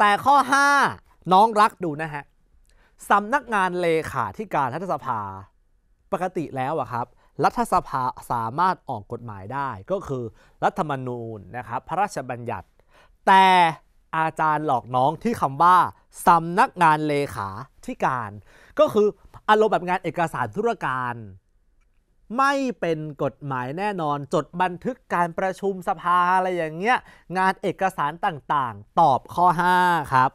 แต่ข้อ 5 น้องรักดูนะฮะสำนักงานเลขาธิการรัฐสภาปกติแล้วอะครับรัฐสภาสามารถออกกฎหมายได้ ก็คือรัฐธรรมนูญนะครับพระราชบัญญัติ แต่อาจารย์หลอกน้องที่คำว่าสำนักงานเลขาธิการ ก็คืออารมณ์แบบงานเอกสารธุรการไม่เป็นกฎหมายแน่นอนจดบันทึกการประชุมสภาอะไรอย่างเงี้ย งานเอกสารต่างๆ ตอบข้อ5ครับ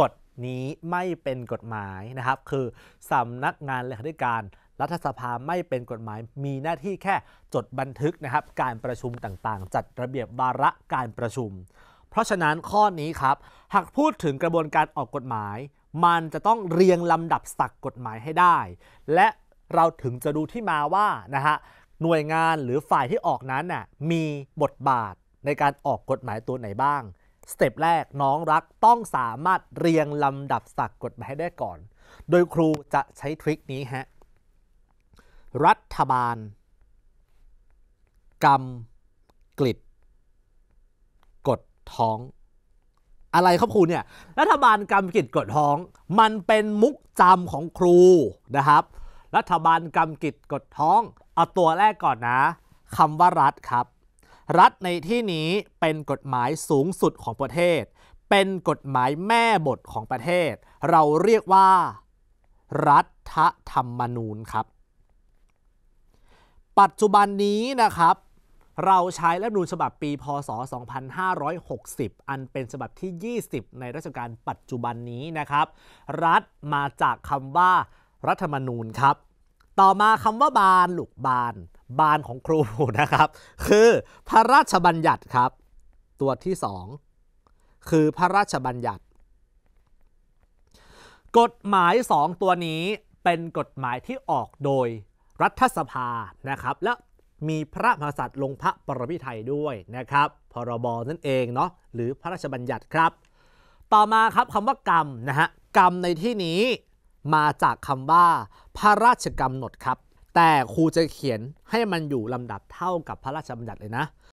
กฎนี้ไม่เป็นกฎหมายนะครับคือสำนักงานเลขาธิการ รัฐสภาไม่เป็นกฎหมายมีหน้าที่แค่จดบันทึกนะครับการประชุมต่างๆ จัดระเบียบวาระการประชุม เพราะฉะนั้นข้อนี้ครับหากพูดถึงกระบวนการออกกฎหมาย มันจะต้องเรียงลำดับสักกฎหมายให้ได้ และเราถึงจะดูที่มาว่านะฮะหน่วยงานหรือฝ่ายที่ออกนั้นน่ะมีบทบาทในการออกกฎหมายตัวไหนบ้างสเต็ปแรกน้องรักต้องสามารถเรียงลำดับสักกฎหมายได้ก่อน โดยครูจะใช้ทริคนี้ฮะรัฐบาล กรรมกลิดกดท้อง อะไรครับครูเนี่ยรัฐบาลกรรมกลิดกดท้อง มันเป็นมุกจำของครูนะครับรัฐบาลกำกิจกดท้อง เอาตัวแรกก่อนนะคำว่ารัฐครับ รัฐในที่นี้เป็นกฎหมายสูงสุดของประเทศ เป็นกฎหมายแม่บทของประเทศ เราเรียกว่ารัฐธรรมนูญครับ ปัจจุบันนี้นะครับ เราใช้รัฐธรรมนูญฉบับปี พศ 2560 อันเป็นฉบับที่ 20 ในรัชกาลปัจจุบันนี้นะครับ รัฐมาจากคำว่ารัฐธรรมนูญครับ ต่อมาคำว่าบานลูกบานบานของครูนะครับ คือพระราชบัญญัติครับ ตัวที่สองคือพระราชบัญญัติ กฎหมายสองตัวนี้เป็นกฎหมายที่ออกโดยรัฐสภานะครับและมีพระมหากษัตริย์ลงพระปรมิไทยด้วยนะครับพรบนั่นเองเนาะหรือพระราชบัญญัติครับ ต่อมาครับคำว่ากรรมนะฮะกรรมในที่นี้มาจากคำว่าพระราชกำหนดครับ แต่ครูจะเขียนให้มันอยู่ลำดับเท่ากับพระราชบัญญัติเลยนะ